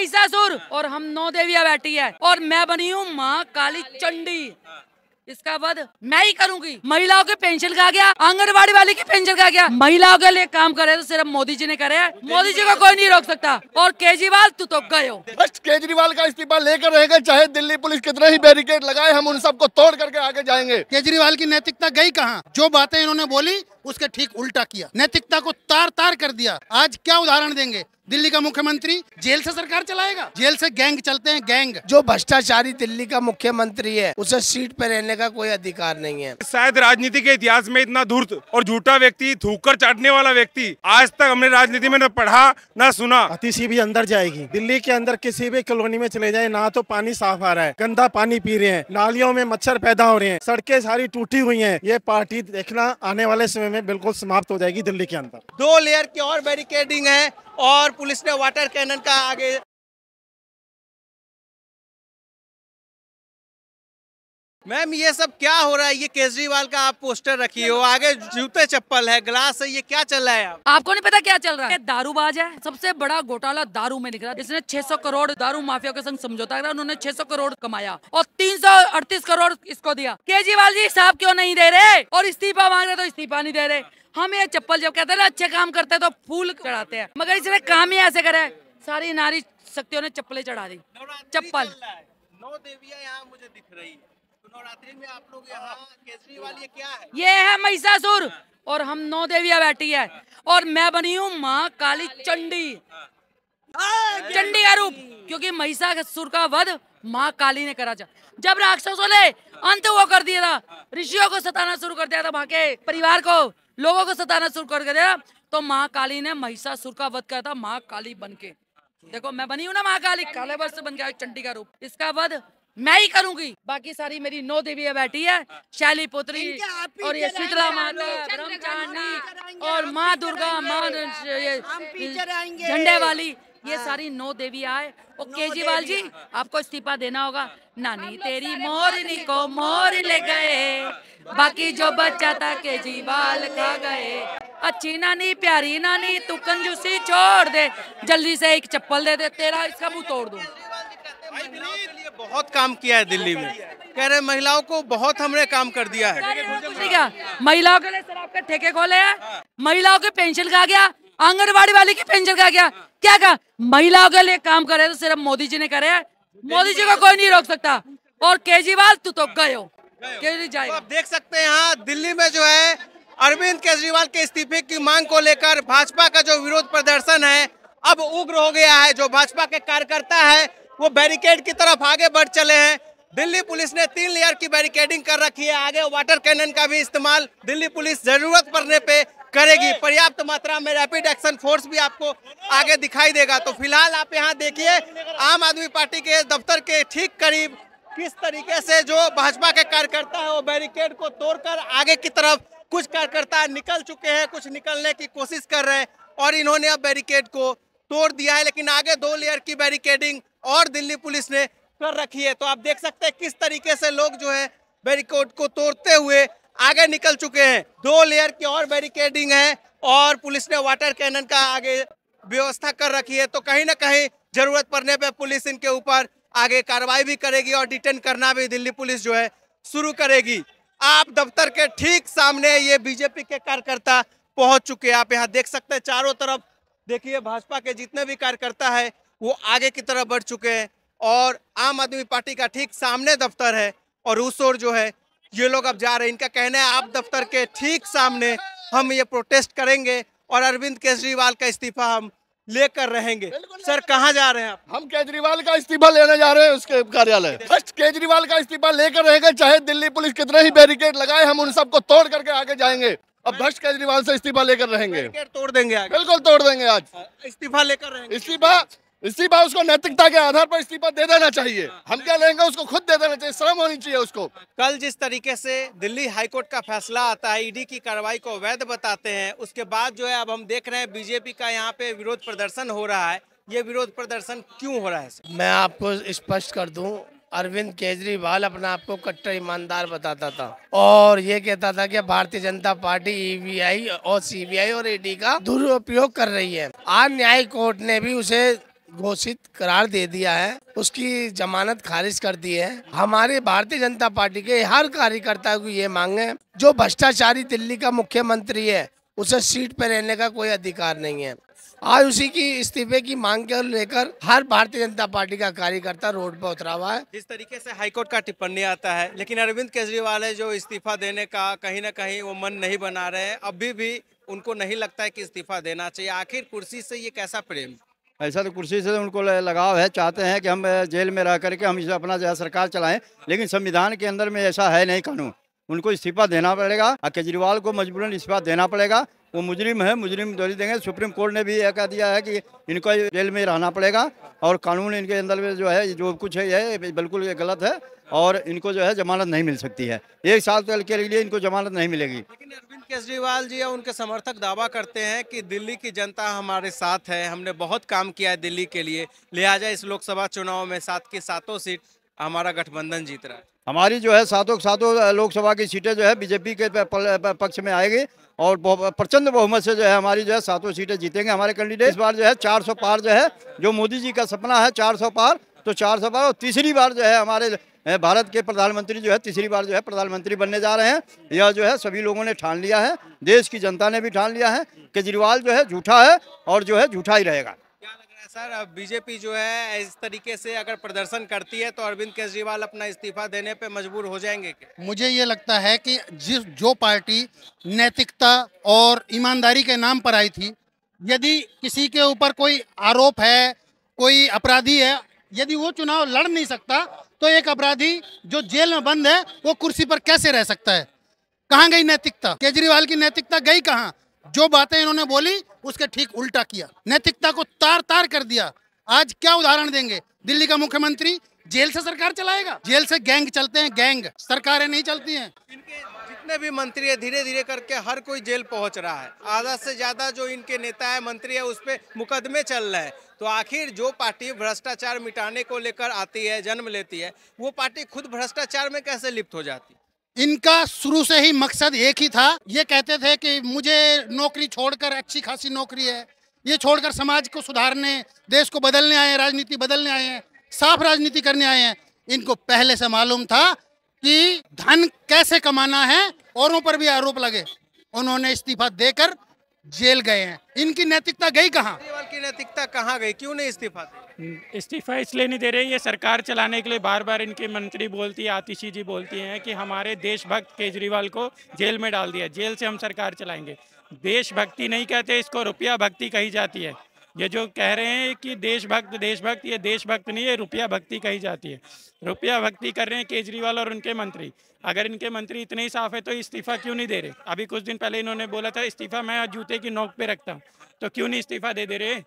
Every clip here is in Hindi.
महिषासुर और हम नौ देविया बैठी है और मैं बनी हूँ माँ काली चंडी इसका बाद मैं ही करूंगी महिलाओं के पेंशन का गया आंगनबाड़ी वाले की पेंशन का गया महिलाओं के लिए काम करे तो सिर्फ मोदी जी ने करे मोदी जी को कोई नहीं रोक सकता और केजरीवाल तू तो गयो हो केजरीवाल का इस्तीफा लेकर रहेगा चाहे दिल्ली पुलिस कितने ही बैरिकेड लगाए हम उन सबको तोड़ करके आगे जाएंगे केजरीवाल की नैतिकता गई कहाँ जो बातें इन्होंने बोली उसके ठीक उल्टा किया नैतिकता को तार तार कर दिया आज क्या उदाहरण देंगे दिल्ली का मुख्यमंत्री जेल से सरकार चलाएगा जेल से गैंग चलते हैं गैंग जो भ्रष्टाचारी दिल्ली का मुख्यमंत्री है उसे सीट पर रहने का कोई अधिकार नहीं है शायद राजनीति के इतिहास में इतना धूर्त और झूठा व्यक्ति थूकर चाटने वाला व्यक्ति आज तक हमने राजनीति में न पढ़ा न सुना किसी भी अंदर जाएगी दिल्ली के अंदर किसी भी कॉलोनी में चले जाए ना तो पानी साफ आ रहा है गंदा पानी पी रहे हैं नालियों में मच्छर पैदा हो रहे हैं सड़कें सारी टूटी हुई है ये पार्टी देखना आने वाले समय में बिल्कुल समाप्त हो जाएगी दिल्ली के अंदर दो लेयर की और बैरिकेडिंग है और पुलिस ने वाटर कैनन का आगे मैम ये सब क्या हो रहा है ये केजरीवाल का आप पोस्टर रखी हो आगे जूते चप्पल है ग्लास है ये क्या चल रहा है आप? आपको नहीं पता क्या चल रहा है दारूबाज है सबसे बड़ा घोटाला दारू में निकला इसने 600 करोड़ दारू माफिया के संग समझौता करा उन्होंने 600 करोड़ कमाया और 338 करोड़ इसको दिया केजरीवाल जी साहब क्यों नहीं दे रहे और इस्तीफा मांग रहे तो इस्तीफा नहीं दे रहे हम ये चप्पल जब कहते हैं ना अच्छे काम करते हैं तो फूल चढ़ाते हैं मगर इसने काम ही ऐसे करे सारी नारी शक्तियों ने चप्पलें चढ़ा दी चप्पल नौ देवियां यहाँ मुझे दिख रही है तो नवरात्रि में आप लोग यहाँ ये क्या है ये है महिषासुर और हम नौ देवियां बैठी है और मैं बनी हूँ माँ काली चंडी चंडी का रूप क्योंकि महिषासुर का वध माँ काली ने करा था जब राक्षसों ने अंत वो कर दिया था ऋषियों को सताना शुरू कर दिया था वहां के परिवार को लोगों को सताना शुरू कर दिया तो महाकाली ने महिषासुर का वध किया था महाकाली बन के देखो मैं बनी हूँ ना महाकाली काले वर्ष से बन गया चंडी का रूप इसका वध मैं ही करूंगी बाकी सारी मेरी नौ देवी बैठी है शैली पुत्री और ये शीतला माता और माँ दुर्गा माँ झंडे वाली ये हाँ। सारी नौ देवी आए और केजरीवाल जी आपको इस्तीफा देना होगा नानी तेरी मोरनी को मोर ले गए बाकी जो बच्चा था केजरीवाल खा गए अच्छी नानी प्यारी नानी तू कंजूसी छोड़ दे जल्दी से एक चप्पल दे दे तेरा इसका मुंह तोड़ दो बहुत काम किया है दिल्ली में कह रहे महिलाओं को बहुत हमने काम कर दिया है हाँ, क्या महिलाओं के लिए सर आपके ठेके खोले हैं हाँ। महिलाओं के पेंशन खा गया आंगनबाड़ी वाले की पेंशन का क्या क्या कहा महिलाओं के लिए काम करे तो सिर्फ मोदी जी ने करे मोदी जी को कोई नहीं रोक सकता और केजरीवाल तू तो गए हो तो आप देख सकते हैं यहाँ दिल्ली में जो है अरविंद केजरीवाल के इस्तीफे की मांग को लेकर भाजपा का जो विरोध प्रदर्शन है अब उग्र हो गया है जो भाजपा के कार्यकर्ता है वो बैरिकेड की तरफ आगे बढ़ चले हैं दिल्ली पुलिस ने तीन लेयर की बैरिकेडिंग कर रखी है आगे वाटर कैनन का भी इस्तेमाल दिल्ली पुलिस जरूरत पड़ने पे करेगी पर्याप्त मात्रा में रैपिड एक्शन फोर्स भी आपको आगे दिखाई देगा तो फिलहाल आप यहाँ देखिए आम आदमी पार्टी के दफ्तर के ठीक करीब किस तरीके से जो भाजपा के कार्यकर्ता है वो बैरिकेड को तोड़कर आगे की तरफ कुछ कार्यकर्ता निकल चुके हैं कुछ निकलने की कोशिश कर रहे हैं और इन्होंने अब बैरिकेड को तोड़ दिया है लेकिन आगे दो लेयर की बैरिकेडिंग और दिल्ली पुलिस ने कर रखी है तो आप देख सकते हैं किस तरीके से लोग जो है बैरिकेड को तोड़ते हुए आगे निकल चुके हैं दो लेयर की और बैरिकेडिंग है और पुलिस ने वाटर कैनन का आगे व्यवस्था कर रखी है तो कहीं ना कहीं जरूरत पड़ने पर पुलिस इनके ऊपर आगे कार्रवाई भी करेगी और डिटेन करना भी दिल्ली पुलिस जो है शुरू करेगी आप दफ्तर के ठीक सामने ये बीजेपी के कार्यकर्ता पहुंच चुके हैं आप यहाँ देख सकते हैं चारों तरफ देखिए भाजपा के जितने भी कार्यकर्ता है वो आगे की तरफ बढ़ चुके हैं और आम आदमी पार्टी का ठीक सामने दफ्तर है और उस ओर जो है ये लोग अब जा रहे हैं इनका कहना है आप दफ्तर के ठीक सामने हम ये प्रोटेस्ट करेंगे और अरविंद केजरीवाल का इस्तीफा हम लेकर रहेंगे सर कहाँ जा रहे हैं आप हम केजरीवाल का इस्तीफा लेने जा रहे हैं उसके कार्यालय फर्स्ट केजरीवाल का इस्तीफा लेकर रहेंगे चाहे दिल्ली पुलिस कितने ही बैरिकेड लगाए हम उन सबको तोड़ करके आगे जाएंगे अब भ्रष्ट केजरीवाल से इस्तीफा लेकर रहेंगे तोड़ देंगे बिल्कुल तोड़ देंगे आज हाँ, इस्तीफा लेकर रहेंगे इस्तीफा इस्तीफा उसको नैतिकता के आधार पर इस्तीफा दे देना चाहिए हम क्या लेंगे उसको खुद दे देना चाहिए शर्म होनी चाहिए उसको कल जिस तरीके से दिल्ली हाईकोर्ट का फैसला आता है ईडी की कार्रवाई को वैध बताते हैं उसके बाद जो है अब हम देख रहे हैं बीजेपी का यहाँ पे विरोध प्रदर्शन हो रहा है ये विरोध प्रदर्शन क्यों हो रहा है मैं आपको स्पष्ट कर दू अरविंद केजरीवाल अपना आपको कट्टर ईमानदार बताता था और ये कहता था कि भारतीय जनता पार्टी ईवीआई e और सीबीआई और ईडी e का दुरुपयोग कर रही है आज न्यायिक कोर्ट ने भी उसे घोषित करार दे दिया है उसकी जमानत खारिज कर दी है हमारे भारतीय जनता पार्टी के हर कार्यकर्ता को ये मांग है जो भ्रष्टाचारी दिल्ली का मुख्यमंत्री है उसे सीट पर रहने का कोई अधिकार नहीं है आज उसी की इस्तीफे की मांग के लेकर हर भारतीय जनता पार्टी का कार्यकर्ता रोड पर उतरा हुआ है जिस तरीके से हाईकोर्ट का टिप्पणी आता है लेकिन अरविंद केजरीवाल है जो इस्तीफा देने का कहीं ना कहीं वो मन नहीं बना रहे हैं अभी भी उनको नहीं लगता है कि इस्तीफा देना चाहिए आखिर कुर्सी से ये कैसा प्रेम ऐसा तो कुर्सी से उनको लगाव है चाहते हैं कि हम जेल में रह करके हम इसे अपना जो है सरकार चलाएं लेकिन संविधान के अंदर में ऐसा है नहीं कानून उनको इस्तीफा देना पड़ेगा और केजरीवाल को मजबूरन इस्तीफा देना पड़ेगा वो मुजरिम है मुजरिम दौरी देंगे सुप्रीम कोर्ट ने भी यह कह दिया है कि इनको जेल में रहना पड़ेगा और कानून इनके अंदर में जो है जो कुछ है यह बिल्कुल ये गलत है और इनको जो है जमानत नहीं मिल सकती है एक साल तक के लिए इनको जमानत नहीं मिलेगी लेकिन अरविंद केजरीवाल जी और उनके समर्थक दावा करते हैं कि दिल्ली की जनता हमारे साथ है हमने बहुत काम किया है दिल्ली के लिए लिहाजा इस लोकसभा चुनाव में सात की सातों सीट हमारा गठबंधन जीत रहा है हमारी जो है सातों सातों लोकसभा की सीटें जो है बीजेपी के पक्ष में आएगी और प्रचंड बहुमत से जो है हमारी जो है सातों सीटें जीतेंगे हमारे कैंडिडेट इस बार जो है 400 पार जो है जो मोदी जी का सपना है 400 पार तो 400 पार और तीसरी बार जो है हमारे भारत के प्रधानमंत्री जो है तीसरी बार जो है प्रधानमंत्री बनने जा रहे हैं यह जो है सभी लोगों ने ठान लिया है देश की जनता ने भी ठान लिया है केजरीवाल जो है झूठा है और जो है झूठा ही रहेगा सर अब बीजेपी जो है इस तरीके से अगर प्रदर्शन करती है तो अरविंद केजरीवाल अपना इस्तीफा देने पे मजबूर हो जाएंगे क्या? मुझे ये लगता है कि जिस जो पार्टी नैतिकता और ईमानदारी के नाम पर आई थी यदि किसी के ऊपर कोई आरोप है कोई अपराधी है यदि वो चुनाव लड़ नहीं सकता तो एक अपराधी जो जेल में बंद है वो कुर्सी पर कैसे रह सकता है कहाँ गई नैतिकता केजरीवाल की नैतिकता गई कहाँ जो बातें इन्होंने बोली उसके ठीक उल्टा किया नैतिकता को तार तार कर दिया आज क्या उदाहरण देंगे दिल्ली का मुख्यमंत्री जेल से सरकार चलाएगा जेल से गैंग चलते हैं गैंग सरकारें नहीं चलती हैं जितने भी मंत्री है धीरे धीरे करके हर कोई जेल पहुंच रहा है आधा से ज्यादा जो इनके नेता है मंत्री है उस पर मुकदमे चल रहे हैं तो आखिर जो पार्टी भ्रष्टाचार मिटाने को लेकर आती है जन्म लेती है वो पार्टी खुद भ्रष्टाचार में कैसे लिप्त हो जाती है इनका शुरू से ही मकसद एक ही था ये कहते थे कि मुझे नौकरी छोड़कर अच्छी खासी नौकरी है ये छोड़कर समाज को सुधारने देश को बदलने आए हैं राजनीति बदलने आए हैं साफ राजनीति करने आए हैं इनको पहले से मालूम था कि धन कैसे कमाना है औरों पर भी आरोप लगे उन्होंने इस्तीफा देकर जेल गए हैं इनकी नैतिकता गई कहाँ केजरीवाल की नैतिकता कहाँ गई क्यों नहीं इस्तीफा हम्म, इस्तीफा इसलिए नहीं दे रहे ये सरकार चलाने के लिए बार बार इनके मंत्री बोलती है आतिशी जी बोलती हैं कि हमारे देशभक्त केजरीवाल को जेल में डाल दिया जेल से हम सरकार चलाएंगे देशभक्ति नहीं कहते इसको रुपया भक्ति कही जाती है ये जो कह रहे हैं कि देशभक्त देशभक्त ये देशभक्त नहीं है रुपया भक्ति कही जाती है रुपया भक्ति कर रहे हैं केजरीवाल और उनके मंत्री अगर इनके मंत्री इतने ही साफ है तो इस्तीफा क्यों नहीं दे रहे अभी कुछ दिन पहले इन्होंने बोला था इस्तीफा मैं जूते की नोक पे रखता हूँ तो क्यों नहीं इस्तीफा दे दे रहे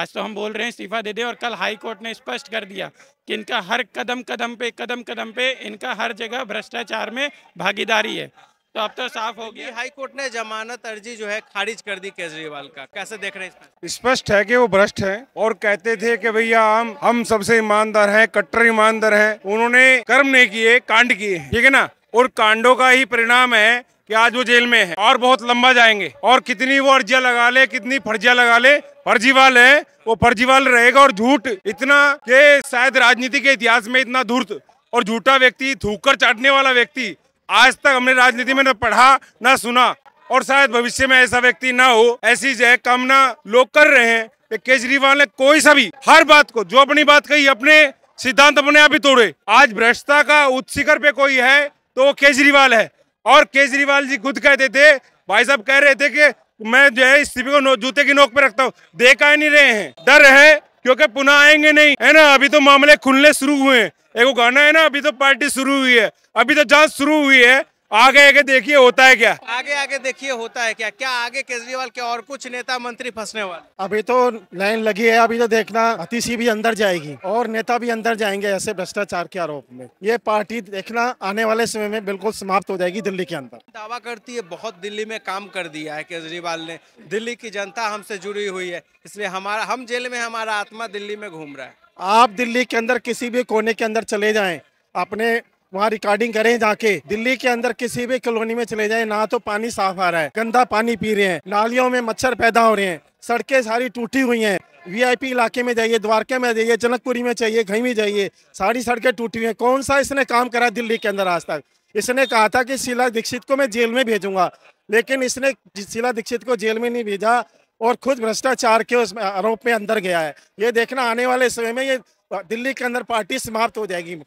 आज तो हम बोल रहे हैं इस्तीफा दे दे और कल हाई कोर्ट ने स्पष्ट कर दिया कि इनका हर कदम कदम पे कदम कदम पे इनका हर जगह भ्रष्टाचार में भागीदारी है तो अब तो साफ हो गया हाई कोर्ट ने जमानत अर्जी जो है खारिज कर दी केजरीवाल का कैसे देख रहे हैं स्पष्ट है कि वो भ्रष्ट हैं और कहते थे कि भैया हम हम सबसे ईमानदार हैं कट्टर ईमानदार हैं उन्होंने कर्म नहीं किए कांड किए ठीक है ना और कांडों का ही परिणाम है कि आज वो जेल में है और बहुत लंबा जाएंगे और कितनी वो अर्जिया लगा ले कितनी फर्जिया लगा ले फर्जीवाल है वो फर्जीवाल रहेगा और झूठ इतना के शायद राजनीति के इतिहास में इतना धूर्त और झूठा व्यक्ति थूकर चाटने वाला व्यक्ति आज तक हमने राजनीति में न पढ़ा न सुना और शायद भविष्य में ऐसा व्यक्ति ना हो ऐसी जो कामना लोग कर रहे हैं केजरीवाल ने कोई सा भी हर बात को जो अपनी बात कही अपने सिद्धांत अपने आप ही तोड़े आज भ्रष्टता का उच्च शिखर पे कोई है तो वो केजरीवाल है और केजरीवाल जी खुद कहते थे भाई साहब कह रहे थे कि मैं जो है इस्तीफे को जूते की नोक पे रखता हूँ देखा ही नहीं रहे हैं डर है क्योंकि पुनः आएंगे नहीं है ना अभी तो मामले खुलने शुरू हुए हैं एक गाना है ना अभी तो पार्टी शुरू हुई है अभी तो जांच शुरू हुई है आगे आगे देखिए होता है क्या आगे आगे देखिए होता है क्या क्या आगे केजरीवाल के और कुछ नेता मंत्री फंसने वाले अभी तो लाइन लगी है अभी तो देखना अतिशी भी अंदर जाएगी और नेता भी अंदर जाएंगे ऐसे भ्रष्टाचार के आरोप में ये पार्टी देखना आने वाले समय में बिल्कुल समाप्त हो जाएगी दिल्ली के अंदर दावा करती है बहुत दिल्ली में काम कर दिया है केजरीवाल ने दिल्ली की जनता हमसे जुड़ी हुई है इसलिए हमारा हम जेल में हमारा आत्मा दिल्ली में घूम रहा है आप दिल्ली के अंदर किसी भी कोने के अंदर चले जाए अपने वहाँ रिकॉर्डिंग करें जाके दिल्ली के अंदर किसी भी कॉलोनी में चले जाए ना तो पानी साफ आ रहा है गंदा पानी पी रहे हैं नालियों में मच्छर पैदा हो रहे हैं सड़कें सारी टूटी हुई हैं वीआईपी इलाके में जाइए द्वारका में जाइए जनकपुरी में चाहिए कहीं भी जाइए सारी सड़कें टूटी हुई हैं कौन सा इसने काम करा दिल्ली के अंदर आज तक इसने कहा था कि शीला दीक्षित को मैं जेल में भेजूंगा लेकिन इसने शीला दीक्षित को जेल में नहीं भेजा और खुद भ्रष्टाचार के उस आरोप में अंदर गया है ये देखना आने वाले समय में ये दिल्ली के अंदर पार्टी समाप्त हो जाएगी